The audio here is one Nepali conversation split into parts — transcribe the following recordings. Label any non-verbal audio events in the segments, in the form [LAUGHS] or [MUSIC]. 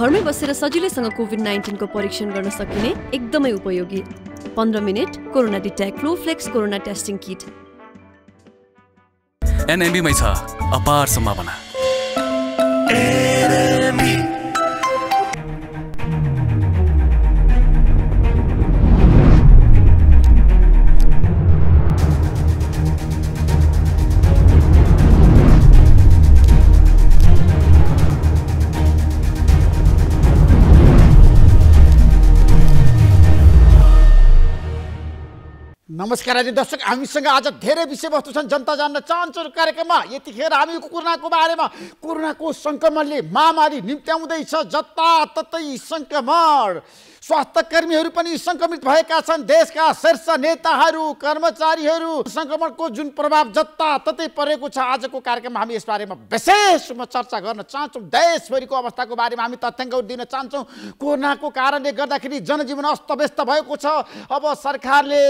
घरमै बसेर सजिलैसँग कोभिड नाइन्टिनको परीक्षण गर्न सकिने एकदमै उपयोगी पन्ध्र minute corona detect flex corona testing kit एनएमबीमै छ अपार सम्भावना नमस्कार आज दर्शक हामीसँग आज धेरै विषयवस्तु छन् जनता जान्न चाहन्छौँ कार्यक्रममा यतिखेर हामी कोरोनाको बारेमा कोरोनाको सङ्क्रमणले महामारी निम्त्याउँदैछ जताततै सङ्क्रमण स्वास्थ्य कर्मीहरू पनि सङ्क्रमित भएका छन् देशका शीर्ष नेताहरू कर्मचारीहरू सङ्क्रमणको जुन प्रभाव जताततै परेको छ आजको कार्यक्रममा हामी यसबारेमा विशेष रूपमा चर्चा गर्न चाहन्छौँ देशभरिको अवस्थाको बारेमा हामी तथ्याङ्कहरू दिन चाहन्छौँ कोरोनाको कारणले गर्दाखेरि जनजीवन अस्तव्यस्त भएको छ अब सरकारले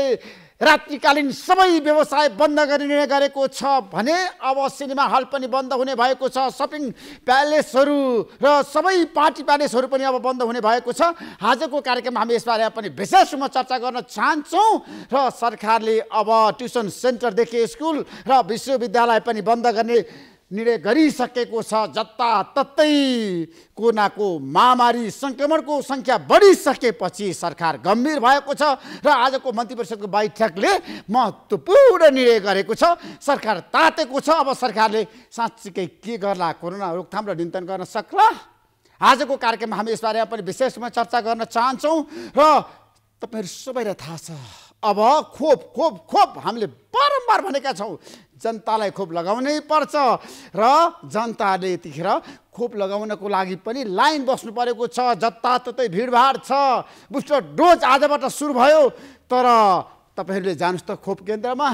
रात्रिकालीन सबै व्यवसाय बन्द गर्ने निर्णय गरेको छ भने अब सिनेमा हल पनि बन्द हुने भएको छ सपिङ प्यालेसहरू र सबै पार्टी प्यालेसहरू पनि अब बन्द हुने भएको छ आजको कार्यक्रममा हामी यसबारे पनि विशेष रूपमा चर्चा गर्न चाहन्छौँ र सरकारले अब ट्युसन सेन्टरदेखि स्कुल र विश्वविद्यालय पनि बन्द गर्ने निर्णय गरिसकेको छ जत्ता जताततै कोरोनाको महामारी सङ्क्रमणको सङ्ख्या बढिसकेपछि सरकार गम्भीर भएको छ र आजको मन्त्री परिषदको बैठकले महत्त्वपूर्ण निर्णय गरेको छ सरकार तातेको छ अब सरकारले साँच्चीकै के गर्ला कोरोना रोकथाम र नियन्त्रण गर्न सक्ला आजको कार्यक्रममा हामी यसबारेमा पनि विशेष रूपमा चर्चा गर्न चाहन्छौँ र तपाईँहरू सबैलाई थाहा छ अब खोप खोप खोप हामीले बारम्बार भनेका छौँ जनतालाई खोप लगाउनै पर्छ र जनताले यतिखेर खोप लगाउनको लागि पनि लाइन बस्नु परेको छ जताततै भिडभाड छ बुस्टर डोज आजबाट सुरु भयो तर तपाईँहरूले जानुहोस् त खोप केन्द्रमा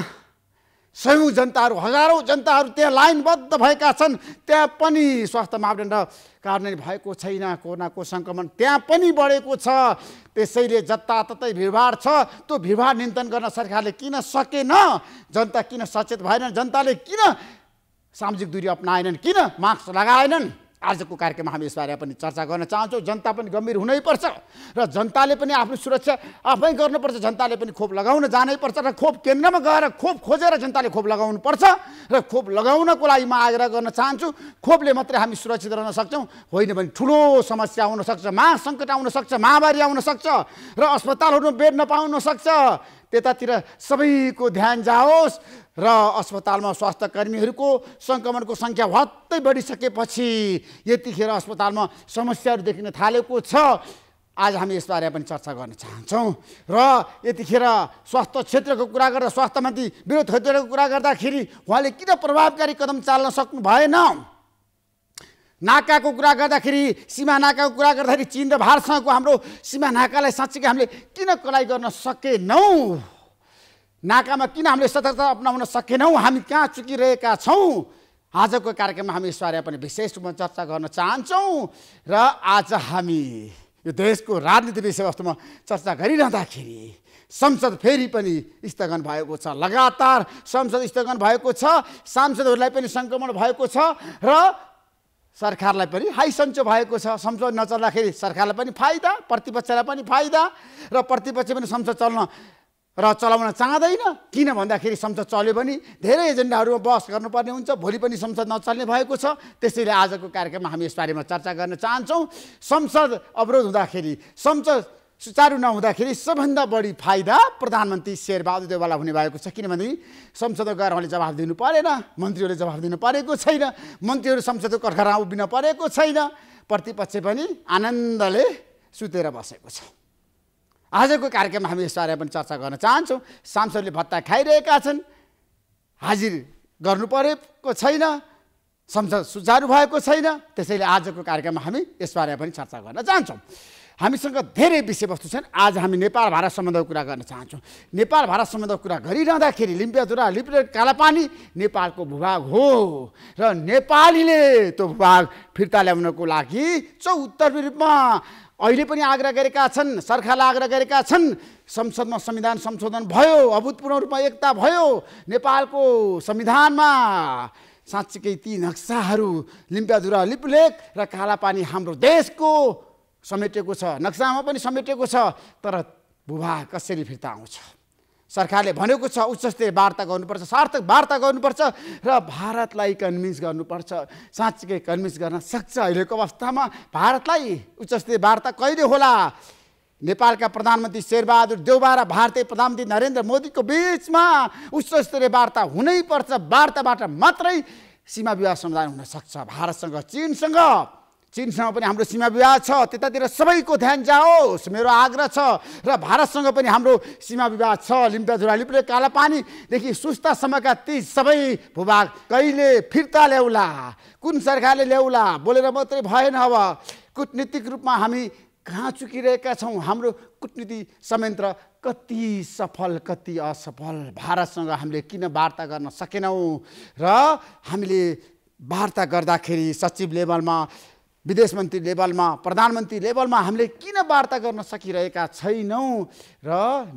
सयौँ जनताहरू हजारौँ जनताहरू त्यहाँ लाइनबद्ध भएका छन् त्यहाँ पनि स्वास्थ्य मापदण्ड कारण भएको छैन कोरोनाको सङ्क्रमण त्यहाँ पनि बढेको छ त्यसैले जताततै भिडभाड छ त्यो भिडभाड नियन्त्रण गर्न सरकारले किन सकेन जनता किन सचेत भएनन् जनताले किन सामाजिक दूरी अप्नाएनन् किन मास्क लगाएनन् आजको कार्यक्रममा हामी यसबारे पनि चर्चा गर्न चाहन्छौँ जनता पनि गम्भीर हुनैपर्छ र जनताले पनि आफ्नो सुरक्षा आफै गर्नुपर्छ जनताले पनि खोप लगाउन जानैपर्छ र खोप केन्द्रमा गएर खोप खोजेर जनताले खोप लगाउनुपर्छ र खोप लगाउनको लागि म आग्रह गर्न चाहन्छु खोपले मात्रै हामी सुरक्षित रहन सक्छौँ होइन भने ठुलो समस्या आउनसक्छ महासङ्कट आउनसक्छ महामारी आउनसक्छ र अस्पतालहरूमा बेड नपाउन सक्छ त्यतातिर सबैको ध्यान जाओस् र अस्पतालमा स्वास्थ्य कर्मीहरूको सङ्क्रमणको सङ्ख्या भत्तै बढिसकेपछि यतिखेर अस्पतालमा समस्याहरू देखिन थालेको छ आज हामी यसबारे पनि चर्चा गर्न चाहन्छौँ र यतिखेर स्वास्थ्य क्षेत्रको कुरा गर्दा स्वास्थ्यमाथि विरोध क्षेत्रको कुरा गर्दाखेरि उहाँले किन प्रभावकारी कदम चाल्न सक्नु भएन नाकाको कुरा गर्दाखेरि सीमा नाकाको कुरा गर्दाखेरि चिन र भारतसँगको हाम्रो सीमा नाकालाई साँच्चीकै हामीले किन कलाइ गर्न सकेनौँ नाकामा किन हामीले सतर्कता अप्नाउन सकेनौँ हामी कहाँ चुकिरहेका छौँ आजको कार्यक्रममा हामी यसबारे पनि विशेष रूपमा चर्चा गर्न चाहन्छौँ र आज हामी यो देशको राजनीति विषयवस्तुमा चर्चा गरिरहँदाखेरि संसद फेरि पनि स्थगन भएको छ लगातार संसद स्थगन भएको छ सांसदहरूलाई पनि सङ्क्रमण भएको छ र सरकारलाई पनि हाई सन्चो भएको छ संसद नचल्दाखेरि सरकारलाई पनि फाइदा प्रतिपक्षलाई पनि फाइदा र प्रतिपक्ष पनि संसद चल्न र चलाउन चाहँदैन किन भन्दाखेरि संसद चल्यो भने धेरै एजेन्डाहरूमा बहस गर्नुपर्ने हुन्छ भोलि पनि संसद नचल्ने भएको छ त्यसैले आजको कार्यक्रममा हामी यसबारेमा चर्चा गर्न चाहन्छौँ संसद अवरोध हुँदाखेरि संसद सुचारू नहुँदाखेरि सबभन्दा बढी फाइदा प्रधानमन्त्री शेरबहादुर देवाललाई हुने भएको छ किनभने संसद गएर उहाँले जवाब दिनु परेन मन्त्रीहरूले जवाब दिनु परेको छैन मन्त्रीहरू संसदको कठघरा उभिन परेको छैन प्रतिपक्ष पनि आनन्दले सुतेर बसेको छ आजको कार्यक्रममा हामी यसबारे पनि चर्चा गर्न चाहन्छौँ सांसदले भत्ता खाइरहेका छन् हाजिर गर्नु परेको छैन संसद सुचारू भएको छैन त्यसैले आजको कार्यक्रममा हामी यसबारे पनि चर्चा गर्न चाहन्छौँ हामीसँग धेरै विषयवस्तु छन् आज हामी नेपाल भारत सम्बन्धको कुरा गर्न चाहन्छौँ नेपाल भारत सम्बन्धको कुरा गरिरहँदाखेरि लिम्पियाधुरा लिप्रेट कालापानी नेपालको भूभाग हो र नेपालीले त्यो भूभाग फिर्ता ल्याउनको लागि चौतर्फी रूपमा अहिले पनि आग्रह गरेका छन् सरकारले आग्रह गरेका छन् संसदमा संविधान संशोधन भयो अभूतपूर्व रूपमा एकता भयो नेपालको संविधानमा साँच्चीकै ती नक्साहरू लिम्पियाधुरा लिपलेख र कालापानी हाम्रो देशको समेटेको छ नक्सामा पनि समेटेको छ तर भूभाग कसरी फिर्ता आउँछ सरकारले भनेको छ उच्चस्तरीय वार्ता गर्नुपर्छ सार्थक वार्ता गर्नुपर्छ र भारतलाई कन्भिन्स गर्नुपर्छ साँच्चीकै कन्भिन्स गर्न सक्छ अहिलेको अवस्थामा भारतलाई उच्चस्तरीय वार्ता कहिले होला नेपालका प्रधानमन्त्री शेरबहादुर देउबा र भारतीय प्रधानमन्त्री नरेन्द्र मोदीको बिचमा उच्चस्तरीय वार्ता हुनैपर्छ वार्ताबाट मात्रै सीमा विवाद समाधान हुनसक्छ भारतसँग चिनसँग चिनसँग पनि हाम्रो सीमा विवाद छ त्यतातिर सबैको ध्यान जाओस् मेरो आग्रह छ र भारतसँग पनि हाम्रो सीमा विवाद छ झुरा लिप्रे कालापानीदेखि सुस्तासम्मका ती सबै भूभाग कहिले फिर्ता ल्याउला कुन सरकारले ल्याउला बोलेर मात्रै भएन अब कुटनीतिक रूपमा हामी कहाँ चुकिरहेका छौँ हाम्रो कुटनीति संयन्त्र कति सफल कति असफल भारतसँग हामीले किन वार्ता गर्न सकेनौँ र हामीले वार्ता गर्दाखेरि सचिव लेभलमा विदेश मन्त्री लेभलमा प्रधानमन्त्री लेभलमा हामीले किन वार्ता गर्न सकिरहेका छैनौँ र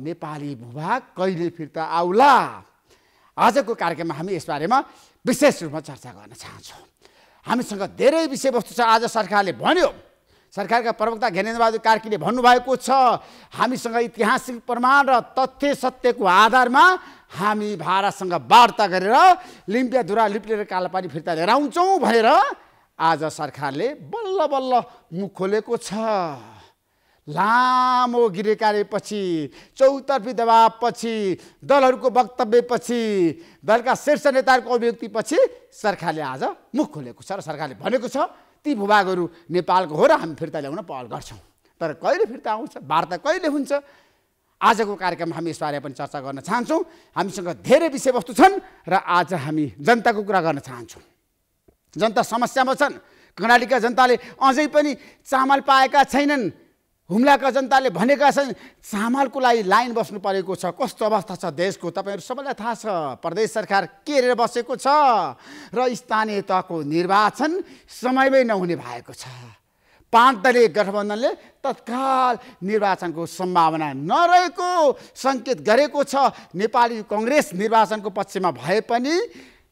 नेपाली भूभाग कहिले फिर्ता आउला आजको कार्यक्रममा हामी यसबारेमा विशेष रूपमा चर्चा गर्न चाहन्छौँ हामीसँग धेरै विषयवस्तु छ आज सरकारले भन्यो सरकारका प्रवक्ता ज्ञानेन्द्रबहादुर कार्कीले भन्नुभएको छ हामीसँग ऐतिहासिक प्रमाण र तथ्य सत्यको आधारमा हामी भारतसँग वार्ता गरेर लिम्पियाधुरा लिप्लेर कालापानी फिर्ता लिएर आउँछौँ भनेर आज सरकारले बल्ल बल्ल मुख खोलेको छ लामो गिरेकारेपछि पछि चौतर्फी दबावपछि दलहरूको वक्तव्यपछि दलका शीर्ष नेताहरूको अभिव्यक्तिपछि सरकारले आज मुख खोलेको छ र सरकारले भनेको छ ती भूभागहरू नेपालको हो र हामी फिर्ता ल्याउन पहल गर्छौँ तर कहिले फिर्ता आउँछ वार्ता कहिले हुन्छ आजको कार्यक्रममा हामी यसबारे पनि चर्चा गर्न चाहन्छौँ हामीसँग धेरै विषयवस्तु छन् र आज हामी जनताको कुरा गर्न चाहन्छौँ जनता समस्यामा छन् कर्णालीका जनताले अझै पनि चामल पाएका छैनन् हुम्लाका जनताले भनेका छन् चामलको लागि लाइन बस्नु परेको छ कस्तो अवस्था छ देशको तपाईँहरू सबैलाई थाहा छ प्रदेश सरकार के हेरेर बसेको छ र स्थानीय तहको निर्वाचन समयमै नहुने भएको छ पाँच दलीय गठबन्धनले तत्काल निर्वाचनको सम्भावना नरहेको सङ्केत गरेको छ नेपाली कङ्ग्रेस निर्वाचनको पक्षमा भए पनि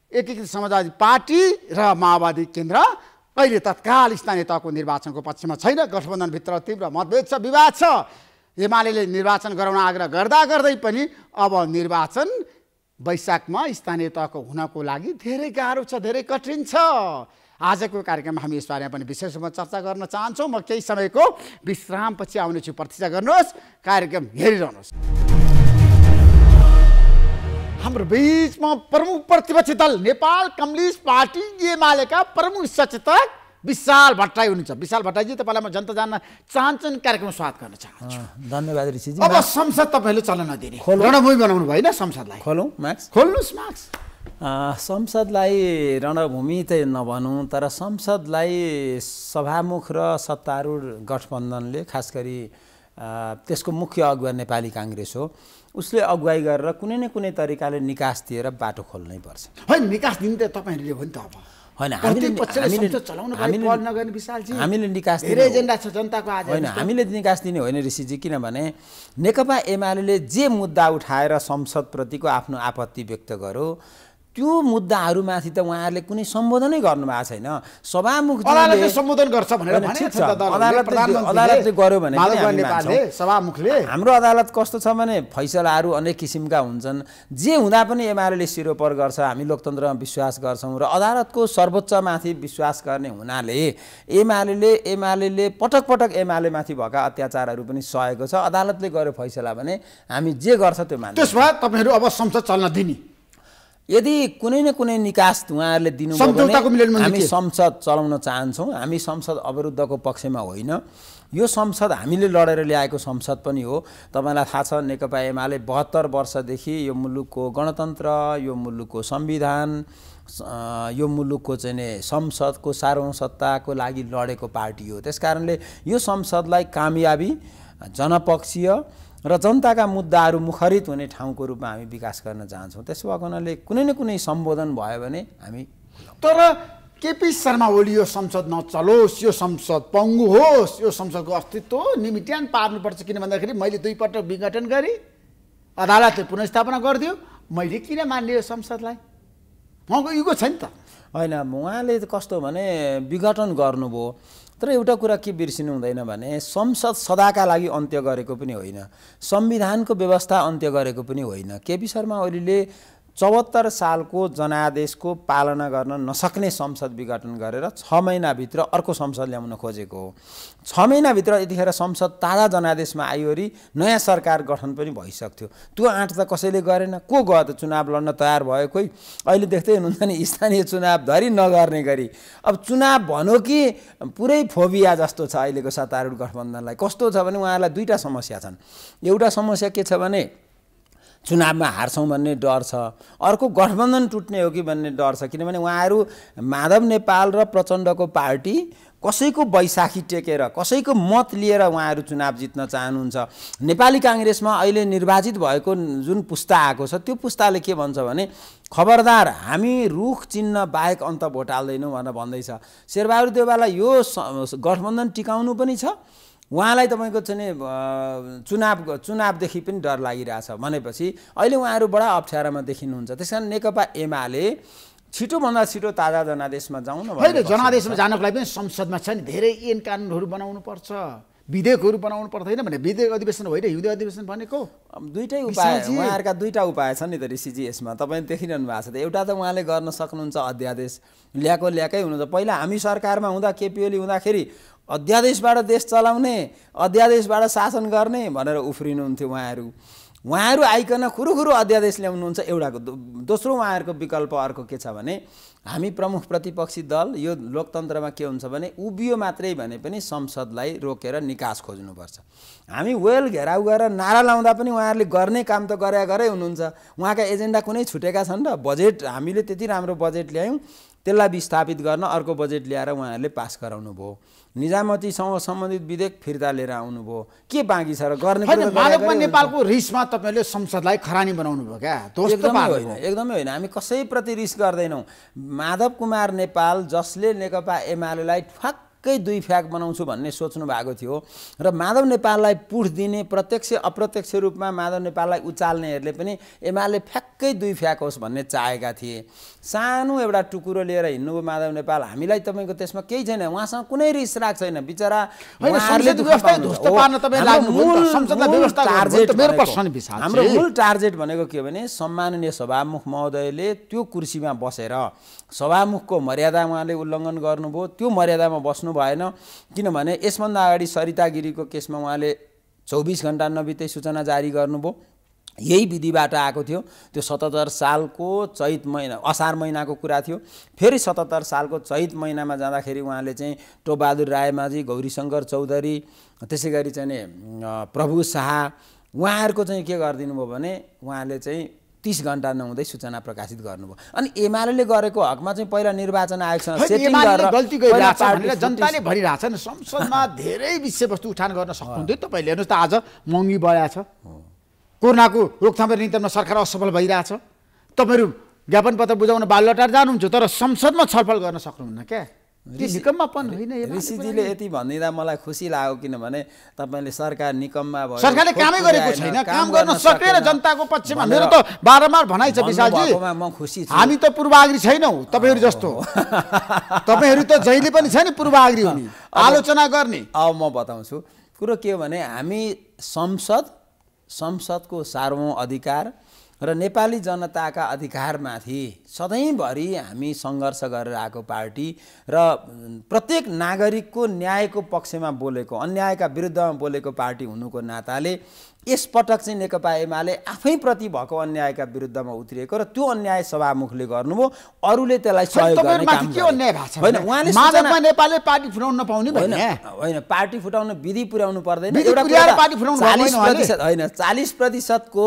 एकीकृत समाजवादी पार्टी र माओवादी केन्द्र अहिले तत्काल स्थानीय तहको निर्वाचनको पक्षमा छैन गठबन्धनभित्र तीव्र मतभेद छ विवाद छ एमाले निर्वाचन गराउन आग्रह गर्दा गर्दै पनि अब निर्वाचन वैशाखमा स्थानीय तहको हुनको लागि धेरै गाह्रो छ धेरै कठिन छ आजको कार्यक्रममा हामी यसबारेमा पनि विशेष रूपमा चर्चा गर्न चाहन्छौँ म केही समयको विश्रामपछि आउनेछु प्रतीक्षा गर्नुहोस् कार्यक्रम हेरिरहनुहोस् हाम्रो बिचमा प्रमुख प्रतिपक्षी दल नेपाल कम्युनिस्ट पार्टी एमालेका प्रमुख सचेतक विशाल भट्टराई हुनुहुन्छ विशाल भट्टराईजी तपाईँलाई म जनता जान्न चाहन्छन् कार्यक्रममा स्वागत गर्न चाहन्छु धन्यवाद ऋषिजी अब संसद तपाईँले चलन नदिने रणभूमि बनाउनु भयो होइन संसदलाई खोलौँ मार्क्स खोल्नुहोस् मार्क्स संसदलाई रणभूमि त नभनौँ तर संसदलाई सभामुख र सत्तारूढ गठबन्धनले खास गरी त्यसको मुख्य अगुवा नेपाली काङ्ग्रेस हो उसले अगुवाई गरेर कुनै न कुनै तरिकाले निकास दिएर बाटो खोल्नै पर्छ होइन निकास दिनु त तपाईँहरूले हो नि त अब होइन हामीले निकास होइन हामीले निकास दिने होइन ऋषिजी किनभने नेकपा एमाले जे मुद्दा उठाएर संसदप्रतिको आफ्नो आपत्ति व्यक्त गर्यो त्यो मुद्दाहरूमाथि त उहाँहरूले कुनै सम्बोधनै गर्नु भएको छैन सभामुख सम्बोधन गर्छ भनेर अदालतले गर्यो भने सभामुखले हाम्रो अदालत कस्तो छ भने फैसलाहरू अनेक किसिमका हुन्छन् जे हुँदा पनि एमाले सिरोपर गर्छ हामी लोकतन्त्रमा विश्वास गर्छौँ र अदालतको सर्वोच्चमाथि विश्वास गर्ने हुनाले एमाले एमाले पटक पटक माथि भएका अत्याचारहरू पनि सहेको छ अदालतले गर्यो फैसला भने हामी जे गर्छ त्यो मान्छे त्यसमा तपाईँहरू अब संसद चल्न दिने यदि कुनै न कुनै निकास उहाँहरूले दिनु हामी संसद चलाउन चाहन्छौँ हामी संसद अवरुद्धको पक्षमा होइन यो संसद हामीले लडेर ल्याएको संसद पनि हो तपाईँलाई थाहा छ नेकपा एमाले बहत्तर वर्षदेखि यो मुलुकको गणतन्त्र यो मुलुकको संविधान यो मुलुकको चाहिँ संसदको सार्वसत्ताको लागि लडेको पार्टी हो त्यस कारणले यो संसदलाई कामयाबी जनपक्षीय र जनताका मुद्दाहरू मुखरित हुने ठाउँको रूपमा हामी विकास गर्न चाहन्छौँ त्यसो भएको हुनाले कुनै न कुनै सम्बोधन भयो भने हामी तर केपी शर्मा ओली यो संसद नचलोस् यो संसद पङ्गु होस् यो संसदको अस्तित्व निमिट्यान पार्नुपर्छ किन भन्दाखेरि मैले दुईपटक विघटन गरेँ अदालतले पुनस्थापना गरिदियो मैले किन मान्ने यो संसदलाई उहाँको युगो छ नि त होइन उहाँले कस्तो भने विघटन गर्नुभयो तर एउटा कुरा के बिर्सिनु हुँदैन भने संसद सदाका लागि अन्त्य गरेको पनि होइन संविधानको व्यवस्था अन्त्य गरेको पनि होइन केपी शर्मा ओलीले चौहत्तर सालको जनादेशको पालना गर्न नसक्ने संसद विघटन गरेर छ महिनाभित्र अर्को संसद ल्याउन खोजेको हो छ महिनाभित्र यतिखेर संसद ताजा जनादेशमा आयो अरे नयाँ सरकार गठन पनि भइसक्थ्यो त्यो आँट त कसैले गरेन को गयो त चुनाव लड्न तयार भयो कोही अहिले देख्दै हुनुहुन्छ नि स्थानीय चुनाव धरि नगर्ने गरी अब चुनाव भनौँ कि पुरै फोबिया जस्तो छ अहिलेको सत्तारूढ गठबन्धनलाई कस्तो छ भने उहाँहरूलाई दुईवटा समस्या छन् एउटा समस्या के छ भने चुनावमा हार्छौँ भन्ने डर छ अर्को गठबन्धन टुट्ने हो कि भन्ने डर छ किनभने उहाँहरू माधव नेपाल र प्रचण्डको पार्टी कसैको वैशाखी टेकेर कसैको मत लिएर उहाँहरू चुनाव जित्न चाहनुहुन्छ नेपाली काङ्ग्रेसमा अहिले निर्वाचित भएको जुन पुस्ता आएको छ त्यो पुस्ताले के भन्छ भने खबरदार हामी रुख चिन्ह बाहेक अन्त भोट हाल्दैनौँ भनेर भन्दैछ शेरबहादुर देवाललाई यो गठबन्धन टिकाउनु पनि छ उहाँलाई तपाईँको चाहिँ चुनाव चुनावदेखि पनि डर लागिरहेछ भनेपछि अहिले उहाँहरू बडा अप्ठ्यारामा देखिनुहुन्छ त्यस कारण नेकपा एमाले छिटोभन्दा छिटो ताजा जनादेशमा जाउँ न होइन जनादेशमा जानको लागि पनि संसदमा छ नि धेरै एन कानुनहरू बनाउनु पर्छ विधेयकहरू बनाउनु पर्दैन भने विधेयक अधिवेशन होइन हिउँदे अधिवेशन भनेको दुइटै उपाय उहाँहरूका दुईवटा उपाय छन् नि त ऋषिजी यसमा तपाईँ देखिरहनु भएको छ त एउटा त उहाँले गर्न सक्नुहुन्छ अध्यादेश ल्याएको ल्याएकै हुनुहुन्छ पहिला हामी सरकारमा हुँदा केपिओली हुँदाखेरि अध्यादेशबाट देश चलाउने अध्यादेशबाट शासन गर्ने भनेर उफ्रिनुहुन्थ्यो उहाँहरू उहाँहरू आइकन खुरुखुरु अध्यादेश ल्याउनुहुन्छ एउटाको दोस्रो उहाँहरूको विकल्प अर्को के छ भने हामी प्रमुख प्रतिपक्षी दल यो लोकतन्त्रमा के हुन्छ भने उभियो मात्रै भने पनि संसदलाई रोकेर निकास खोज्नुपर्छ हामी वेल घेराउ गरेर नारा लाउँदा पनि उहाँहरूले गर्ने काम त गरे गरे हुनुहुन्छ उहाँका एजेन्डा कुनै छुटेका छन् र बजेट हामीले त्यति राम्रो बजेट ल्यायौँ त्यसलाई विस्थापित गर्न अर्को बजेट ल्याएर उहाँहरूले पास गराउनु भयो निजामतीसँग सम्बन्धित विधेयक फिर्ता लिएर आउनुभयो के बाँकी छ र गर्ने नेपालको रिसमा तपाईँले संसदलाई खरानी बनाउनु भयो क्या एकदमै होइन एकदमै होइन हामी कसैप्रति रिस गर्दैनौँ माधव कुमार नेपाल जसले नेकपा एमालेलाई ठ्वाक्क ठ्याक्कै दुई फ्याक बनाउँछु भन्ने सोच्नु भएको थियो र माधव नेपाललाई पुठ दिने प्रत्यक्ष अप्रत्यक्ष रूपमा माधव नेपाललाई उचाल्नेहरूले पनि एमाले फ्याक्कै दुई फ्याक होस् भन्ने चाहेका थिए सानो एउटा टुकुरो लिएर हिँड्नुभयो माधव नेपाल हामीलाई तपाईँको त्यसमा केही छैन उहाँसँग कुनै रिस राख छैन बिचरा हाम्रो मूल टार्गेट भनेको के भने सम्माननीय सभामुख महोदयले त्यो कुर्सीमा बसेर सभामुखको मर्यादा उहाँले उल्लङ्घन गर्नुभयो त्यो मर्यादामा बस्नु बस्नु भएन किनभने यसभन्दा अगाडि सरिता गिरीको केसमा उहाँले चौबिस घन्टा नबित्दै सूचना जारी गर्नुभयो यही विधिबाट आएको थियो त्यो सतहत्तर सालको चैत महिना असार महिनाको कुरा थियो फेरि सतहत्तर सालको चैत महिनामा जाँदाखेरि उहाँले चाहिँ टोबहादुर रायमाझी गौरीशङ्कर चौधरी त्यसै गरी चाहिँ प्रभु शाह उहाँहरूको चाहिँ के गरिदिनु भयो भने उहाँले चाहिँ तिस घन्टा नहुँदै सूचना प्रकाशित गर्नुभयो अनि एमाले गरेको हकमा चाहिँ पहिला निर्वाचन आयोगसँग सेटिङ गरेर जनताले भरिरहेछ नि संसदमा धेरै विषयवस्तु उठान गर्न सक्नुहुन्थ्यो तपाईँले हेर्नुहोस् त आज महँगी बढाएको छ कोरोनाको रोकथाम नियन्त्रणमा सरकार असफल भइरहेछ तपाईँहरू ज्ञापन पत्र बुझाउन बालुवाटार जानुहुन्छ तर संसदमा छलफल गर्न सक्नुहुन्न क्या होइन ऋषिजीले यति भनिदिँदा मलाई खुसी लाग्यो किनभने तपाईँले सरकार निकम्मा भयो सरकारले कामै गरेको छैन काम गर्न सकेन जनताको पक्षमा मेरो त बारम्बार भनाइ छ विशालजी म खुसी छु हामी त पूर्वाग्री छैनौँ तपाईँहरू जस्तो [LAUGHS] तपाईँहरू त जहिले पनि छैन पूर्वाग्री हुने आलोचना गर्ने अब म बताउँछु कुरो के हो भने हामी संसद संसदको सार्वभौम अधिकार र नेपाली जनताका अधिकारमाथि सधैँभरि हामी सङ्घर्ष गरेर आएको पार्टी र प्रत्येक नागरिकको न्यायको पक्षमा बोलेको अन्यायका विरुद्धमा बोलेको पार्टी हुनुको नाताले यसपटक चाहिँ नेकपा एमाले आफैप्रति भएको अन्यायका विरुद्धमा उत्रिएको र त्यो अन्याय सभामुखले गर्नुभयो अरूले त्यसलाई सहयोग गर्ने काम होइन पार्टी फुटाउन विधि पुर्याउनु पर्दैन होइन चालिस प्रतिशतको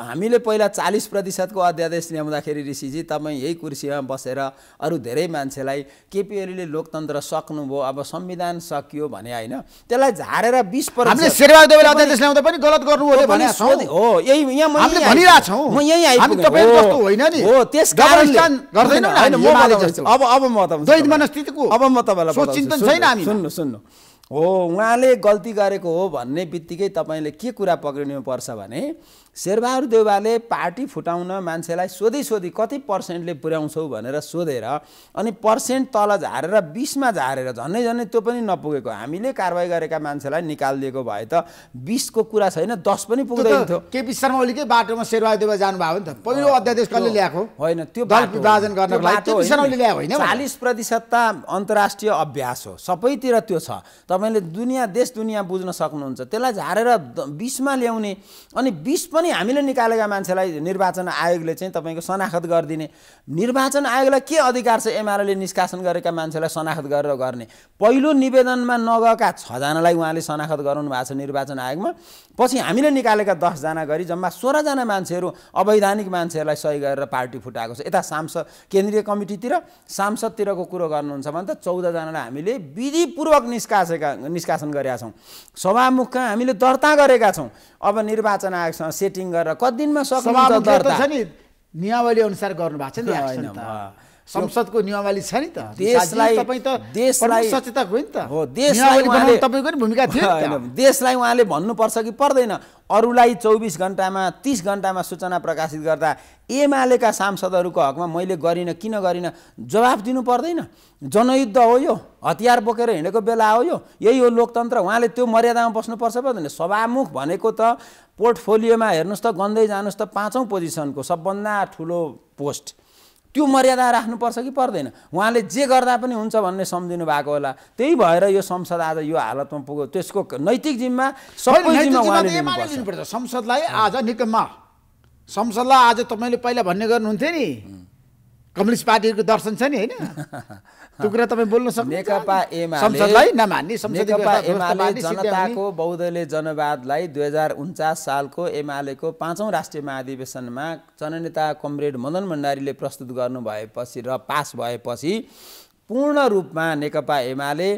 हामीले पहिला चालिस प्रतिशतको अध्यादेश ल्याउँदाखेरि ऋषिजी तपाईँ यही कुर्सीमा बसेर अरू धेरै मान्छेलाई केपिओलीले लोकतन्त्र सक्नुभयो अब संविधान सकियो भने नयाँ होइन त्यसलाई झारेर बिस हामीले शेरबहादुर देवीलाई अध्यादेश ल्याउँदा पनि गलत गर्नु हो भने हो यही यहाँ भनिरहेछौँ म यही आइपुगेँ तपाईँ जस्तो होइन नि हो त्यस कारण गर्दैन हैन म अब अब म त द्वैत मनस्थितिको अब म तपाईँलाई चिन्तन छैन हामी सुन्नु सुन्नु हो उहाँले गल्ती गरेको हो भन्ने बित्तिकै तपाईँले के कुरा पर्छ भने शेरबहादुर देउवाले पार्टी फुटाउन मान्छेलाई सोधी सोधी कति पर्सेन्टले पुर्याउँछौ भनेर सोधेर अनि पर्सेन्ट तल झारेर बिसमा झारेर झन्नै झन्नै त्यो पनि नपुगेको हामीले कारवाही गरेका मान्छेलाई निकालिदिएको भए त बिसको कुरा छैन दस पनि पुग्दैन थियो केपी शर्मा ओलीकै बाटोमा शेरबहादुर देउवा जानुभयो नि त पहिलो अध्यादेश कसले ल्याएको होइन त्यो विभाजन गर्न चालिस प्रतिशत त अन्तर्राष्ट्रिय अभ्यास हो सबैतिर त्यो छ तपाईँले दुनियाँ देश दुनियाँ बुझ्न सक्नुहुन्छ त्यसलाई झारेर बिसमा ल्याउने अनि बिस पनि पनि हामीले निकालेका मान्छेलाई निर्वाचन आयोगले चाहिँ तपाईँको शनाखत गरिदिने निर्वाचन आयोगलाई के अधिकार छ एमआरएले निष्कासन गरेका मान्छेलाई शनाखत गरेर गर्ने पहिलो निवेदनमा नगएका छजनालाई उहाँले शनाखत गराउनु भएको छ निर्वाचन आयोगमा पछि हामीले निकालेका दसजना गरी जम्मा सोह्रजना मान्छेहरू अवैधानिक मान्छेहरूलाई सही गरेर पार्टी फुटाएको छ यता सांसद केन्द्रीय कमिटीतिर सांसदतिरको कुरो गर्नुहुन्छ भने त चौधजनालाई हामीले विधिपूर्वक निष्कासेका निष्कासन गरेका छौँ सभामुखका हामीले दर्ता गरेका छौँ अब निर्वाचन आयोगसँग सेटिङ गरेर कति दिनमा दर्ता नियावली अनुसार गर्नु भएको छ नि संसदको नियमावली छ नि त देशलाई तपाईँ त देशलाई सचेतक हो नि त हो देशलाई तपाईँको नि भूमिका थियो [LAUGHS] देशलाई उहाँले भन्नुपर्छ कि पर्दैन अरूलाई चौबिस घन्टामा तिस घन्टामा सूचना प्रकाशित गर्दा एमालेका सांसदहरूको हकमा मैले गरिनँ किन गरिनँ जवाफ दिनु पर्दैन जनयुद्ध हो यो हतियार बोकेर हिँडेको बेला हो यो यही हो लोकतन्त्र उहाँले त्यो मर्यादामा बस्नुपर्छ पर्दैन सभामुख भनेको त पोर्टफोलियोमा हेर्नुहोस् त गन्दै जानुहोस् त पाँचौँ पोजिसनको सबभन्दा ठुलो पोस्ट त्यो मर्यादा राख्नुपर्छ कि पर्दैन उहाँले जे गर्दा पनि हुन्छ भन्ने सम्झिनु भएको होला त्यही भएर यो संसद आज यो हालतमा पुग्यो त्यसको नैतिक जिम्मा सबै जिम्मा लिनुपर्छ संसदलाई आज निकम्मा संसदलाई आज तपाईँले पहिला भन्ने गर्नुहुन्थ्यो नि कम्युनिस्ट पार्टीहरूको दर्शन छ नि होइन [LAUGHS] बोल्न एमाले जनताको बौद्धले जनवादलाई दुई हजार उन्चास सालको एमालेको पाँचौँ राष्ट्रिय महाधिवेशनमा जननेता कमरेड मदन भण्डारीले प्रस्तुत गर्नु भएपछि र पास भएपछि पूर्ण रूपमा नेकपा एमाले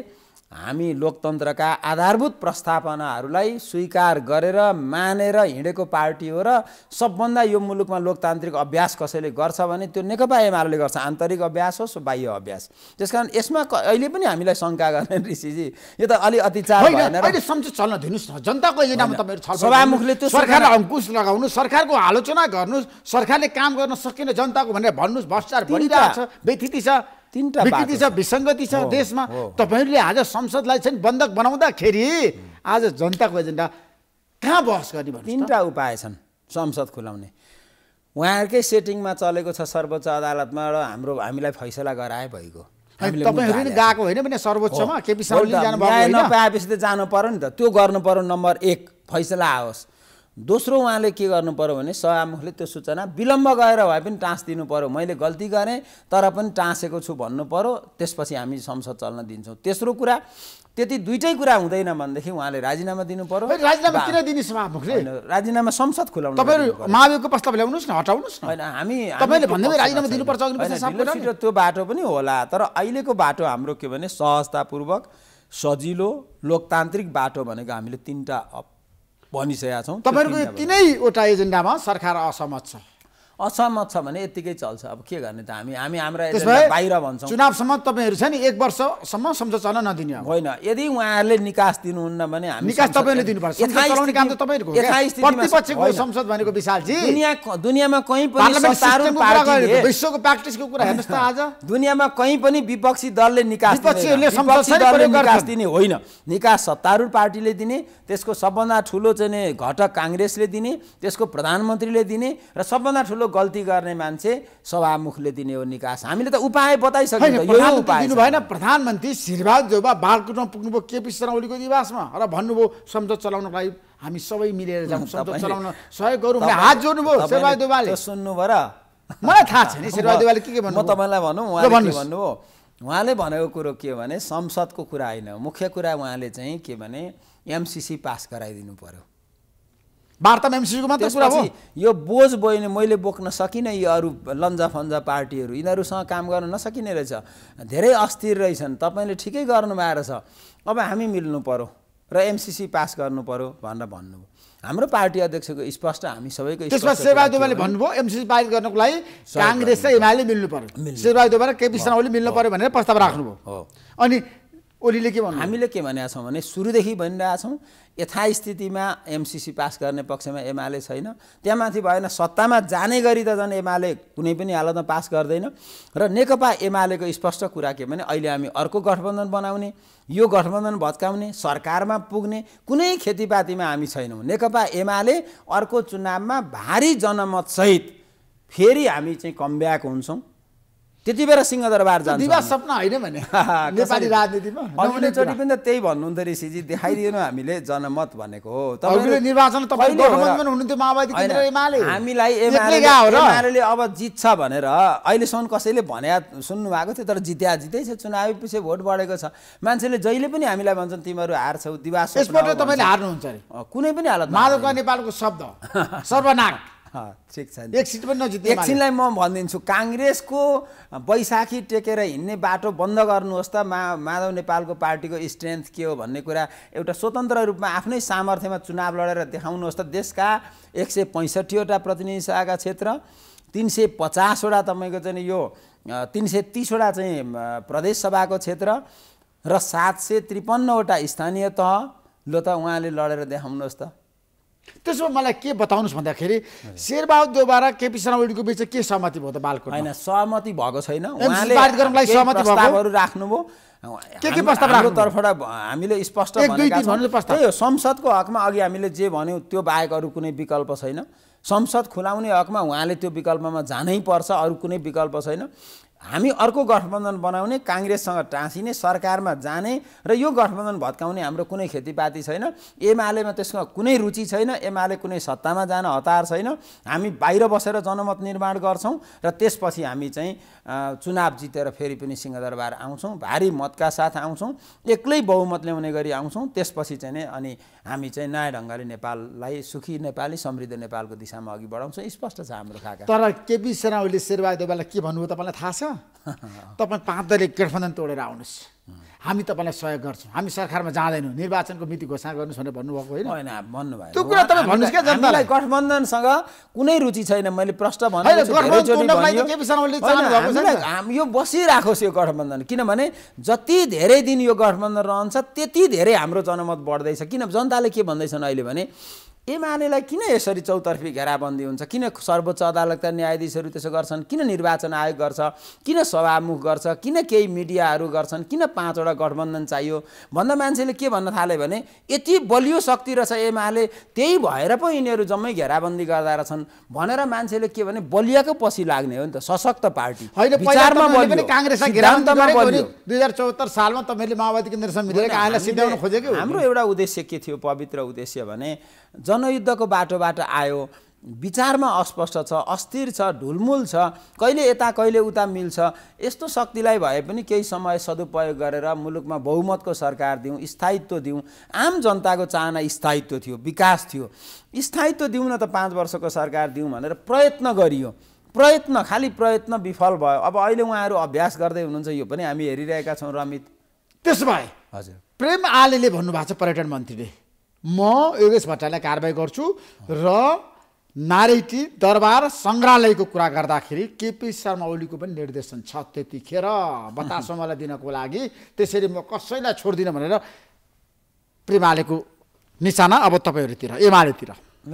हामी लोकतन्त्रका आधारभूत प्रस्थापनाहरूलाई स्वीकार गरेर मानेर हिँडेको पार्टी हो र सबभन्दा यो मुलुकमा लोकतान्त्रिक अभ्यास कसैले गर्छ भने त्यो नेकपा एमाले गर्छ आन्तरिक अभ्यास होस् बाह्य अभ्यास त्यस कारण यसमा अहिले पनि हामीलाई शङ्का गर्ने [LAUGHS] ऋषिजी यो त अलि अतिचार भएन चल्न दिनुहोस् जनताको एजेन्डामा तपाईँहरू सभामुखले त्यो सरकार अङ्कुश लगाउनु सरकारको आलोचना गर्नु सरकारले काम गर्न सकेन जनताको भनेर भन्नुहोस् भ्रष्टाचार छ व्यथिति छ तिनवटा विकृति छ विसङ्गति छ देशमा तपाईँहरूले आज संसदलाई चाहिँ बन्धक बनाउँदाखेरि आज जनताको एजेन्डा कहाँ बहस गर्ने भन्नु तिनवटा उपाय छन् संसद खुलाउने उहाँहरूकै सेटिङमा चलेको छ सर्वोच्च अदालतमा र हाम्रो हामीलाई फैसला गराए भइगयो तपाईँहरूले गएको होइन भने सर्वोच्चमा केपी शर्मा पाएपछि त जानु पऱ्यो नि त त्यो गर्नु पऱ्यो नम्बर एक फैसला आओस् दोस्रो उहाँले के गर्नु पऱ्यो भने सभामुखले त्यो सूचना विलम्ब गएर भए पनि टाँस दिनु पऱ्यो मैले गल्ती गरेँ तर पनि टाँसेको छु भन्नु पऱ्यो त्यसपछि हामी संसद चल्न दिन्छौँ तेस्रो कुरा त्यति दुइटै कुरा हुँदैन भनेदेखि उहाँले राजीनामा दिनु पऱ्यो राजीनामा किन दिने सभामुखले राजीनामा संसद खुलाउनु तपाईँ महाभियोगको प्रस्ताव ल्याउनुहोस् न हटाउनुहोस् न होइन हामी तपाईँले भन्दै राजीनामा दिनुपर्छ त्यो बाटो पनि होला तर अहिलेको बाटो हाम्रो के भने सहजतापूर्वक सजिलो लोकतान्त्रिक बाटो भनेको हामीले तिनवटा भनिसकेका छौँ तपाईँहरूको यो तिनैवटा एजेन्डामा सरकार असहमत छ असहमत छ भने यत्तिकै चल्छ अब के गर्ने त हामी हामी हाम्रा बाहिर भन्छौँ चुनावसम्म तपाईँहरू छ नि एक वर्षसम्म सम्झौता नदिने होइन यदि उहाँहरूले निकास दिनुहुन्न भने हामी निकास संसद भनेको दुनियाँमा कहीँ पनि विश्वको प्र्याक्टिसको कुरा हेर्नुहोस् त आज [LAUGHS] दुनियाँमा कहीँ पनि विपक्षी दलले निकास निकास दिने होइन निकास सत्तारूढ पार्टीले दिने त्यसको सबभन्दा ठुलो चाहिँ घटक काङ्ग्रेसले दिने त्यसको प्रधानमन्त्रीले दिने र सबभन्दा ठुलो गल्ती गर्ने मान्छे सभामुखले दिने हो निकास हामीले त उपाय बताइसक्यौँ उपाय भएन प्रधानमन्त्री जोबा बालकुटमा पुग्नुभयो केपी शर्मा ओलीको निवासमा र भन्नुभयो संसद चलाउनको लागि हामी सबै मिलेर जाउँ [LAUGHS] संसद चलाउन सहयोग गरौँ हात जोड्नुभयो सुन्नुभयो र मलाई थाहा छ नि शेरबहादुरबाले के के भन्नु म तपाईँलाई भनौँ उहाँले भन्नुभयो उहाँले भनेको कुरो के भने संसदको कुरा होइन मुख्य कुरा उहाँले चाहिँ के भने एमसिसी पास गराइदिनु पऱ्यो वार्ता एमसिसीको मात्र कुरा हो यो बोझ बोइने मैले बोक्न सकिनँ यो अरू लन्जा फन्जा पार्टीहरू यिनीहरूसँग काम गर्न नसकिने रहेछ धेरै अस्थिर रहेछन् तपाईँले ठिकै गर्नुभएको रहेछ छ अब हामी मिल्नु पऱ्यो र एमसिसी पास गर्नु पऱ्यो भनेर भन्नुभयो हाम्रो पार्टी अध्यक्षको स्पष्ट हामी सबैको त्यसमा भन्नुभयो एमसिसी पारित गर्नको लागि काङ्ग्रेस र एमाले मिल्नु पऱ्यो शेरबहादुर र केपी शर्माले मिल्नु पऱ्यो भनेर प्रस्ताव राख्नुभयो हो अनि ओलीले के भन्नु हामीले के भनेका छौँ भने सुरुदेखि भनिरहेछौँ यथास्थितिमा एमसिसी पास गर्ने पक्षमा एमाले छैन त्यहाँ माथि भएन सत्तामा जाने गरी त झन् एमाले कुनै पनि हालतमा पास गर्दैन र नेकपा एमालेको स्पष्ट कुरा के भने अहिले हामी अर्को गठबन्धन बनाउने यो गठबन्धन भत्काउने सरकारमा पुग्ने कुनै खेतीपातीमा हामी छैनौँ नेकपा एमाले अर्को चुनावमा भारी जनमतसहित फेरि हामी चाहिँ कमब्याक हुन्छौँ त्यति बेला सिंहदरबार जान्छ दिवा सपना होइन भने [LAUGHS] नेपाली राजनीतिमा अघिल्लोचोटि पनि त त्यही भन्नुहुन्थ्यो ऋषिजी देखाइदिनु हामीले जनमत भनेको हो तपाईँले निर्वाचन हामीलाई एमाले अब जित्छ भनेर अहिलेसम्म कसैले भने सुन्नु भएको थियो तर जित्या जितै छ चुनावी पछि भोट बढेको छ मान्छेले जहिले पनि हामीलाई भन्छन् तिमीहरू हार्छौ दिवास यसबाट तपाईँले हार्नुहुन्छ कुनै पनि हालत माधवका नेपालको शब्द [LAUGHS] सर्वनाक ठिक छ एकछिन पनि एकछिनलाई म भनिदिन्छु काङ्ग्रेसको बैशाखी टेकेर हिँड्ने बाटो बन्द गर्नुहोस् त मा माधव नेपालको पार्टीको स्ट्रेन्थ के हो भन्ने कुरा एउटा स्वतन्त्र रूपमा आफ्नै सामर्थ्यमा चुनाव लडेर देखाउनुहोस् त देशका एक सय पैँसठीवटा प्रतिनिधि सभाका क्षेत्र तिन सय पचासवटा तपाईँको चाहिँ यो तिन सय तिसवटा चाहिँ प्रदेशसभाको क्षेत्र र सात सय त्रिपन्नवटा स्थानीय तह ल त उहाँले लडेर देखाउनुहोस् त त्यसो मलाई के बताउनुहोस् भन्दाखेरि शेरबहादुर शेरबहादुरद्वारा केपी शर्मा ओलीको बिच के सहमति भयो त बालको होइन सहमति भएको छैन उहाँले राख्नुभयो के के प्रस्ताव हाम्रो तर्फबाट हामीले स्पष्ट त्यही हो संसदको हकमा अघि हामीले जे भन्यौँ त्यो बाहेक अरू कुनै विकल्प छैन संसद खुलाउने हकमा उहाँले त्यो विकल्पमा जानै पर्छ अरू कुनै विकल्प छैन हामी अर्को गठबन्धन बनाउने काङ्ग्रेससँग टाँसिने सरकारमा जाने र यो गठबन्धन भत्काउने हाम्रो कुनै खेतीपाती छैन एमालेमा त्यसमा कुनै रुचि छैन एमाले कुनै सत्तामा जान हतार छैन हामी बाहिर बसेर जनमत निर्माण गर्छौँ र त्यसपछि हामी चाहिँ चुनाव जितेर फेरि पनि सिंहदरबार आउँछौँ भारी मतका साथ आउँछौँ एक्लै बहुमत ल्याउने गरी आउँछौँ त्यसपछि चाहिँ नै अनि हामी चाहिँ नयाँ ढङ्गले नेपाललाई सुखी नेपाली समृद्ध नेपालको दिशामा अघि बढाउँछौँ स्पष्ट छ हाम्रो खाका तर केपी ओली शेरबहादुर के भन्नुभयो तपाईँलाई थाहा छ तपाईँ पाँच दलीय गठबन्धन तोडेर आउनुहोस् हामी तपाईँलाई सहयोग गर्छौँ हामी सरकारमा जाँदैनौँ निर्वाचनको मिति घोषणा गर्नुहोस् भनेर भन्नुभएको होइन भन्नुभयो जनतालाई गठबन्धनसँग कुनै रुचि छैन मैले प्रश्न भन्नु यो बसिराखोस् यो गठबन्धन किनभने जति धेरै दिन यो गठबन्धन रहन्छ त्यति धेरै हाम्रो जनमत बढ्दैछ किन जनताले के भन्दैछन् अहिले भने एमालेलाई किन यसरी चौतर्फी घेराबन्दी हुन्छ किन सर्वोच्च अदालतका न्यायाधीशहरू त्यसो गर्छन् किन निर्वाचन आयोग गर्छ किन सभामुख गर्छ किन केही मिडियाहरू गर्छन् किन पाँचवटा गठबन्धन चाहियो भन्दा मान्छेले के भन्न थाल्यो भने यति बलियो शक्ति रहेछ एमाले त्यही भएर पो यिनीहरू जम्मै घेराबन्दी गर्दा रहेछन् भनेर मान्छेले के भने बलियाको पछि लाग्ने हो नि त सशक्त पार्टी सालमा हाम्रो एउटा उद्देश्य के थियो पवित्र उद्देश्य भने जनयुद्धको बाटोबाट आयो विचारमा अस्पष्ट छ अस्थिर छ ढुलमुल छ कहिले यता कहिले उता मिल्छ यस्तो शक्तिलाई भए पनि केही समय सदुपयोग गरेर मुलुकमा बहुमतको सरकार दिउँ स्थायित्व दिउँ आम जनताको चाहना स्थायित्व थियो विकास थियो स्थायित्व दिउँ न त पाँच वर्षको सरकार दिउँ भनेर प्रयत्न गरियो प्रयत्न खालि प्रयत्न विफल भयो अब अहिले उहाँहरू अभ्यास गर्दै हुनुहुन्छ यो पनि हामी हेरिरहेका छौँ रमित त्यसो भए हजुर प्रेम आलेले भन्नुभएको छ पर्यटन मन्त्रीले म योगेश भट्टराईलाई कारवाही गर्छु र नारेटी दरबार सङ्ग्रहालयको कुरा गर्दाखेरि केपी शर्मा ओलीको पनि निर्देशन छ त्यतिखेर मलाई दिनको लागि त्यसरी म कसैलाई छोड्दिनँ भनेर आलेको निशाना अब तपाईँहरूतिर एमालेतिर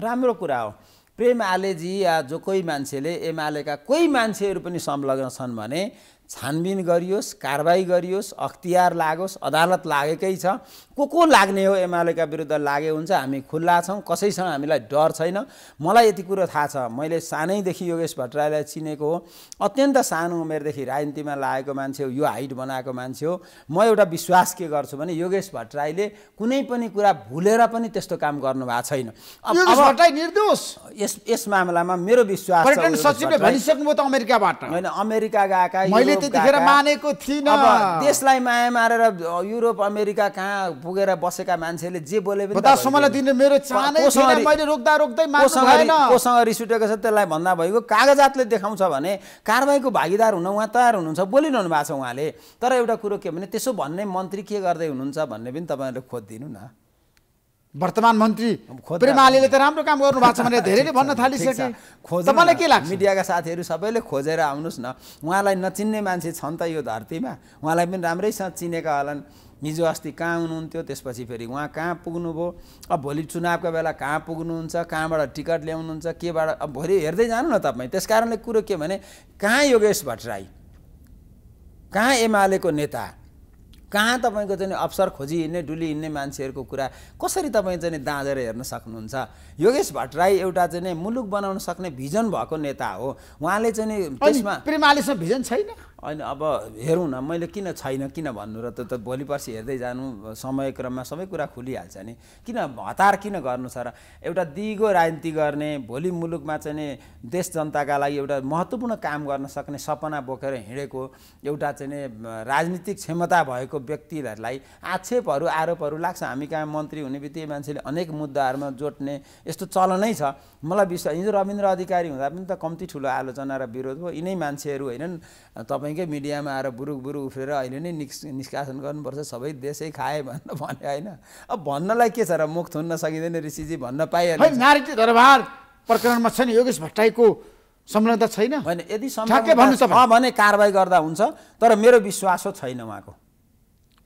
राम्रो कुरा हो प्रेम आलेजी या जो कोही मान्छेले एमालेका कोही मान्छेहरू पनि संलग्न छन् भने छानबिन गरियोस् कारवाही गरियोस् अख्तियार लागोस् अदालत लागेकै छ को को लाग्ने हो एमालेका विरुद्ध लागे हुन्छ हामी खुल्ला छौँ कसैसँग हामीलाई डर छैन मलाई यति कुरो थाहा छ मैले सानैदेखि योगेश भट्टराईलाई चिनेको हो अत्यन्त सानो उमेरदेखि राजनीतिमा लागेको मान्छे हो यो हाइट बनाएको मान्छे हो म एउटा विश्वास के गर्छु भने योगेश भट्टराईले कुनै पनि कुरा भुलेर पनि त्यस्तो काम गर्नुभएको छैन निर्दोष यस यस मामलामा मेरो विश्वास सचिवले भनिसक्नुभयो त अमेरिकाबाट होइन अमेरिका गएका मैले त्यतिखेर मानेको थिइनँ देशलाई माया मारेर युरोप अमेरिका कहाँ पुगेर बसेका मान्छेले जे बोले पनि मेरो मैले रोक्दा रोक्दै कोसँग रिस उठेको छ त्यसलाई भन्दा भएको कागजातले देखाउँछ भने कारवाहीको भागीदार हुन उहाँ तयार हुनुहुन्छ बोलिरहनु भएको छ उहाँले तर एउटा कुरो के भने त्यसो भन्ने मन्त्री के गर्दै हुनुहुन्छ भन्ने पनि तपाईँहरूले खोजिदिनु न वर्तमान मन्त्री प्रेमालीले त राम्रो काम गर्नु भएको छ भनेर धेरैले भन्न थालिसके मलाई के लाग्छ मिडियाका साथीहरू सबैले खोजेर आउनुहोस् न उहाँलाई नचिन्ने मान्छे छन् त यो धरतीमा उहाँलाई पनि राम्रैसँग चिनेका होलान् हिजो अस्ति कहाँ हुनुहुन्थ्यो त्यसपछि फेरि उहाँ कहाँ पुग्नुभयो अब भोलि चुनावको बेला कहाँ पुग्नुहुन्छ कहाँबाट टिकट ल्याउनुहुन्छ केबाट अब भोलि हेर्दै जानु न तपाईँ त्यस कारणले कुरो के भने कहाँ योगेश भट्टराई कहाँ एमालेको नेता कहाँ तपाईँको चाहिँ अवसर खोजी हिँड्ने डुली हिँड्ने मान्छेहरूको कुरा कसरी तपाईँ चाहिँ दाँजेर हेर्न सक्नुहुन्छ योगेश भट्टराई एउटा चाहिँ मुलुक बनाउन सक्ने भिजन भएको नेता हो उहाँले चाहिँ त्यसमा भिजन छैन होइन अब हेरौँ न मैले किन छैन किन भन्नु र त भोलि पर्सि हेर्दै जानु समयक्रममा सबै कुरा खुलिहाल्छ नि किन हतार किन गर्नु छ र एउटा दिगो राजनीति गर्ने भोलि मुलुकमा चाहिँ नि देश जनताका लागि एउटा महत्त्वपूर्ण काम गर्न सक्ने सपना बोकेर हिँडेको एउटा चाहिँ राजनीतिक क्षमता भएको व्यक्तिहरूलाई आक्षेपहरू आरोपहरू लाग्छ हामी कहाँ मन्त्री हुने बित्तिकै मान्छेले अनेक मुद्दाहरूमा जोड्ने यस्तो चलनै छ मलाई विश्वास हिजो रविन्द्र अधिकारी हुँदा पनि त कम्ती ठुलो आलोचना र विरोध भयो यिनै मान्छेहरू होइनन् तपाईँ के मिडियामा आएर बुरुक बुरुक उफ्रेर अहिले नै निस् निष्कासन गर्नुपर्छ सबै देशै खाए भनेर भने होइन अब भन्नलाई के छ र मुख थुन्न सकिँदैन ऋषिजी भन्न पाइहाल्यो नारी दरबार प्रकरणमा छ नि योगेश भट्टाईको संलग्न छैन भने यदि भने कारवाही गर्दा हुन्छ तर मेरो विश्वास छैन उहाँको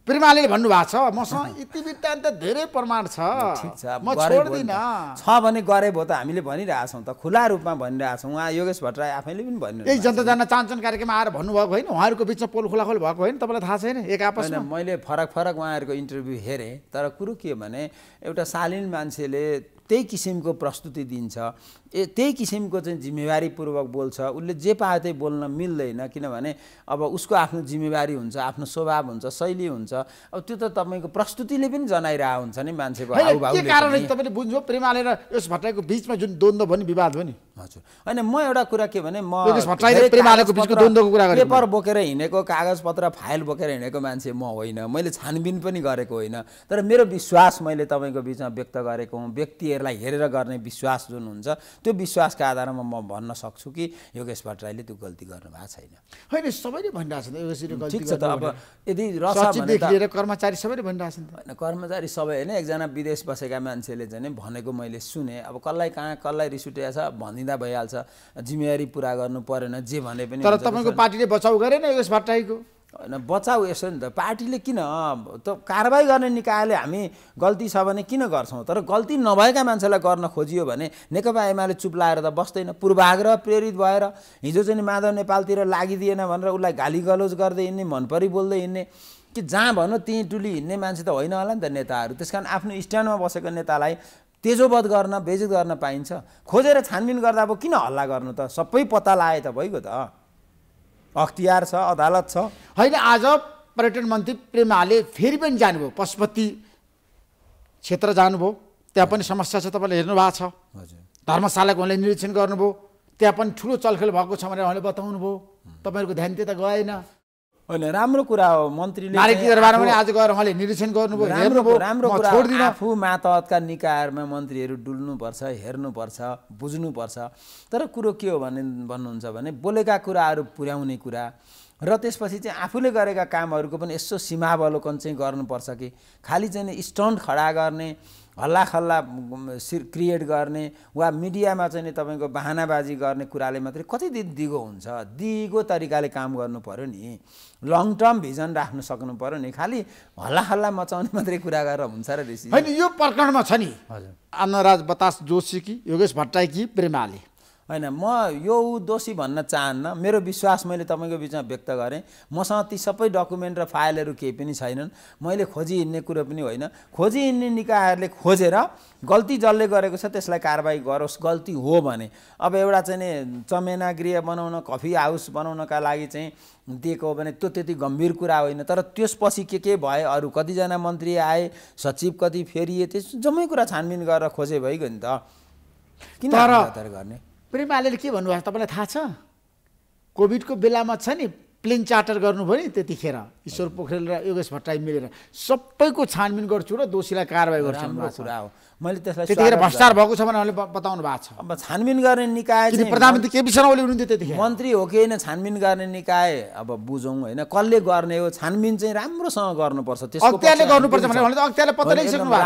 प्रेमाले भन्नुभएको छ मसँग इतिवृत्तान्त [LAUGHS] धेरै प्रमाण छ म छोड्दिनँ छ भने गरे भयो त हामीले भनिरहेछौँ त खुला रूपमा भनिरहेछौँ उहाँ योगेश भट्टराई आफैले पनि भन्नु यही जनता जान चाहन्छन् कार्यक्रममा आएर भन्नुभएको होइन उहाँहरूको बिचमा पोल खोल भएको होइन तपाईँलाई थाहा छैन एक आपसमा मैले फरक फरक उहाँहरूको इन्टरभ्यू हेरेँ तर कुरो के भने एउटा शालीन मान्छेले त्यही किसिमको प्रस्तुति दिन्छ ए त्यही किसिमको चाहिँ जिम्मेवारीपूर्वक बोल्छ उसले जे पायो त्यही बोल्न मिल्दैन किनभने अब उसको आफ्नो जिम्मेवारी हुन्छ आफ्नो स्वभाव हुन्छ शैली हुन्छ अब त्यो त तपाईँको प्रस्तुतिले पनि जनाइरहेको हुन्छ नि मान्छेको कारण तपाईँले बुझ्नु प्रेमाले र यस भट्टराईको बिचमा जुन द्वन्द्व भयो नि विवाद भयो नि हजुर होइन म एउटा कुरा के भने म पेपर बोकेर हिँडेको कागजपत्र फाइल बोकेर हिँडेको मान्छे म होइन मैले छानबिन पनि गरेको होइन तर मेरो विश्वास मैले तपाईँको बिचमा व्यक्त गरेको हुँ व्यक्तिहरूलाई हेरेर गर्ने विश्वास जुन हुन्छ त्यो विश्वासको आधारमा म भन्न सक्छु कि योगेश भट्टराईले त्यो गल्ती गर्नु भएको छैन होइन सबैले भनिरहेको छ त अब यदि कर्मचारी सबैले होइन कर्मचारी सबै होइन एकजना विदेश बसेका मान्छेले चाहिँ भनेको मैले सुने अब कसलाई कहाँ कसलाई रिस उठेको छ भनिदिनु दिँदा भइहाल्छ जिम्मेवारी पुरा गर्नु परेन जे भने पनि तर तपाईँको पार्टीले बचाउ गरेन यस भट्टाईको होइन बचाउ यसो नि त पार्टीले किन त कारवाही गर्ने निकायले हामी गल्ती छ भने किन गर्छौँ तर गल्ती नभएका मान्छेलाई गर्न खोजियो भने नेकपा एमाले चुप लाएर त बस्दैन पूर्वाग्रह प्रेरित भएर हिजो चाहिँ माधव नेपालतिर लागिदिएन भनेर उसलाई गाली गलोज गर्दै हिँड्ने मनपरी बोल्दै हिँड्ने कि जहाँ भनौँ त्यहीँ टुली हिँड्ने मान्छे त होइन होला नि त नेताहरू त्यस कारण आफ्नो स्ट्यान्डमा बसेको नेतालाई तेजोबद्ध गर्न बेजित गर्न पाइन्छ खोजेर छानबिन गर्दा अब किन हल्ला गर्नु त सबै पत्ता लाए त भइगयो त अख्तियार छ अदालत छ होइन आज पर्यटन मन्त्री प्रेमाले फेरि पनि जानुभयो पशुपति क्षेत्र जानुभयो त्यहाँ पनि समस्या छ तपाईँले हेर्नु भएको छ हजुर धर्मशालाको उहाँले निरीक्षण गर्नुभयो त्यहाँ पनि ठुलो चलखेल भएको छ भनेर उहाँले बताउनु भयो तपाईँहरूको ध्यान त्यता गएन होइन राम्रो कुरा हो मन्त्रीले पनि आज गएर उहाँले निरीक्षण गर्नुभयो राम्रो राम्रो कुरा आफू मातहतका निकायहरूमा मन्त्रीहरू डुल्नुपर्छ हेर्नुपर्छ बुझ्नुपर्छ तर कुरो के हो भने भन्नुहुन्छ भने बोलेका कुराहरू पुर्याउने कुरा र त्यसपछि चाहिँ आफूले गरेका कामहरूको पनि यसो सीमावलोकन चाहिँ गर्नुपर्छ कि खालि चाहिँ स्टन्ट खडा गर्ने हल्लाखल्ला सिर क्रिएट गर्ने वा मिडियामा चाहिँ नि तपाईँको बाहनाबाजी गर्ने कुराले मात्रै कति दिन दिगो हुन्छ दिगो तरिकाले काम गर्नु पऱ्यो नि लङ टर्म भिजन राख्नु सक्नु पऱ्यो नि खालि हल्लाखल्ला मचाउने मात्रै कुरा गरेर हुन्छ र ऋषि होइन यो प्रकरणमा छ नि हजुर आनन्दराज बतास जोशी कि योगेश भट्टाई कि प्रेमाले होइन म यो ऊ दोषी भन्न चाहन्न मेरो विश्वास मैले तपाईँको बिचमा व्यक्त गरेँ मसँग ती सबै डकुमेन्ट र फाइलहरू केही पनि छैनन् मैले खोजी हिँड्ने कुरो पनि होइन खोजी हिँड्ने निकायहरूले खोजेर गल्ती जसले गरेको छ त्यसलाई कारवाही गरोस् गल्ती हो भने अब एउटा चाहिँ नि चमेना गृह बनाउन कफी हाउस बनाउनका लागि चाहिँ दिएको हो भने त्यो त्यति गम्भीर कुरा होइन तर त्यसपछि के के भए अरू कतिजना मन्त्री आए सचिव कति फेरिए त्यस जम्मै कुरा छानबिन गरेर खोजे भइगयो नि त किन गर्ने प्रेमाले के भन्नुभएको छ तपाईँलाई थाहा छ कोभिडको बेलामा छ नि प्लेन चार्टर गर्नुभयो नि त्यतिखेर ईश्वर पोखरेल र योगेश भट्टराई मिलेर सबैको छानबिन गर्छु र दोषीलाई कारवाही गर्छु कुरा हो मैले त्यसलाई त्यतिखेर भ्रष्टाचार भएको छ भने बताउनु भएको छ अब छानबिन गर्ने निकाय प्रधानमन्त्री केपी शर्मा ओली हुनुहुन्थ्यो त्यतिखेर मन्त्री हो कि होइन छानबिन गर्ने निकाय अब बुझौँ होइन कसले गर्ने हो छानबिन चाहिँ राम्रोसँग गर्नुपर्छ त्यसले गर्नुपर्छ भने अख्तियारले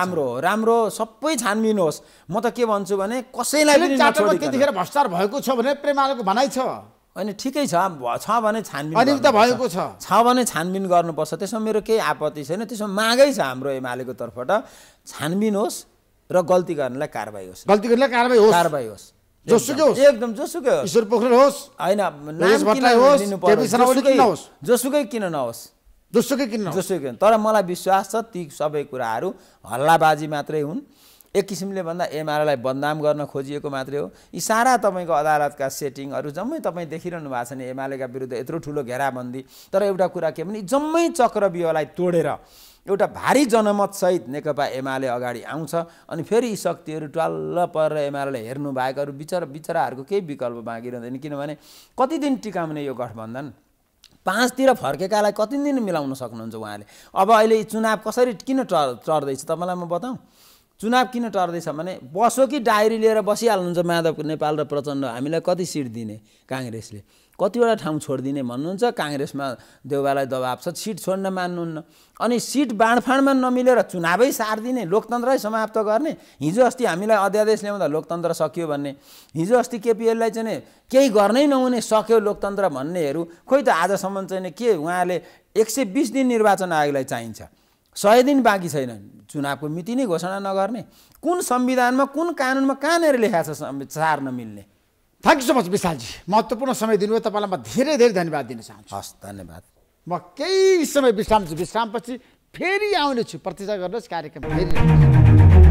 राम्रो हो राम्रो सबै छानबिन होस् म त के भन्छु भने कसैलाई त्यतिखेर भ्रष्टाचार भएको छ भने प्रेमालको भनाइ छ अनि ठिकै छ छ भने छानबिन त भएको छ छ भने छानबिन गर्नुपर्छ त्यसमा मेरो केही आपत्ति छैन त्यसमा मागै छ हाम्रो एमालेको तर्फबाट छानबिन होस् र गल्ती गर्नेलाई कारवाही होस् गल्ती गर्नेलाई कारवाही होस् कारवाही होस् जोसुकै होस् एकदम जोसुकै होस् ईश्वर पोखरेल होस् होइन जोसुकै किन नहोस् जोसुकै किन जोसुकै किन तर मलाई विश्वास छ ती सबै कुराहरू हल्लाबाजी मात्रै हुन् एक किसिमले भन्दा एमआरआईलाई बदनाम गर्न खोजिएको मात्रै हो यी सारा तपाईँको अदालतका सेटिङहरू जम्मै तपाईँ देखिरहनु भएको छ नि एमालेका विरुद्ध यत्रो ठुलो घेराबन्दी तर एउटा कुरा के भने जम्मै चक्रव्यूहलाई तोडेर एउटा भारी जनमतसहित नेकपा एमाले अगाडि आउँछ अनि फेरि यी शक्तिहरू ट्वाल्ल परेर एमाले हेर्नु बाहेक अरू बिचरा केही विकल्प बाँकी रहँदैन किनभने कति दिन टिकाउने यो गठबन्धन पाँचतिर फर्केकालाई कति दिन मिलाउन सक्नुहुन्छ उहाँले अब अहिले चुनाव कसरी किन टर चढ्दैछ तपाईँलाई म बताउँ चुनाव किन टर्दैछ भने बसो कि डायरी लिएर बसिहाल्नुहुन्छ माधव नेपाल र प्रचण्ड हामीलाई कति सिट दिने काङ्ग्रेसले कतिवटा ठाउँ छोडिदिने भन्नुहुन्छ काङ्ग्रेसमा देउबालाई दबाब छ सिट छोड्न मान्नुहुन्न अनि सिट बाँडफाँडमा नमिलेर चुनावै सारिदिने लोकतन्त्रै समाप्त गर्ने हिजो अस्ति हामीलाई अध्यादेश ल्याउँदा लोकतन्त्र सकियो भन्ने हिजो अस्ति केपिएललाई चाहिँ केही गर्नै नहुने सक्यो लोकतन्त्र भन्नेहरू खोइ त आजसम्म चाहिँ के उहाँले एक सय बिस दिन निर्वाचन आयोगलाई चाहिन्छ सय दिन बाँकी छैन चुनावको मिति नै घोषणा नगर्ने कुन संविधानमा कुन कानुनमा कहाँनिर लेखाएको छ चार नमिल्ने थ्याङ्क यू सो मच विशालजी महत्त्वपूर्ण समय दिनुभयो तपाईँलाई म धेरै धेरै धन्यवाद दिन चाहन्छु हस् धन्यवाद म केही समय विश्राम छु विश्रामपछि फेरि आउनेछु प्रतीक्षा गर्नुहोस् कार्यक्रम फेरि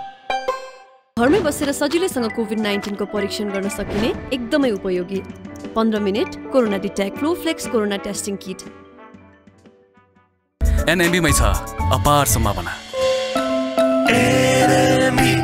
घरमै बसेर सजिलैसँग कोभिड नाइन्टिनको परीक्षण गर्न सकिने एकदमै उपयोगी पन्ध्र minute corona detect flex corona testing kit एनएमबीमै छ अपार सम्भावना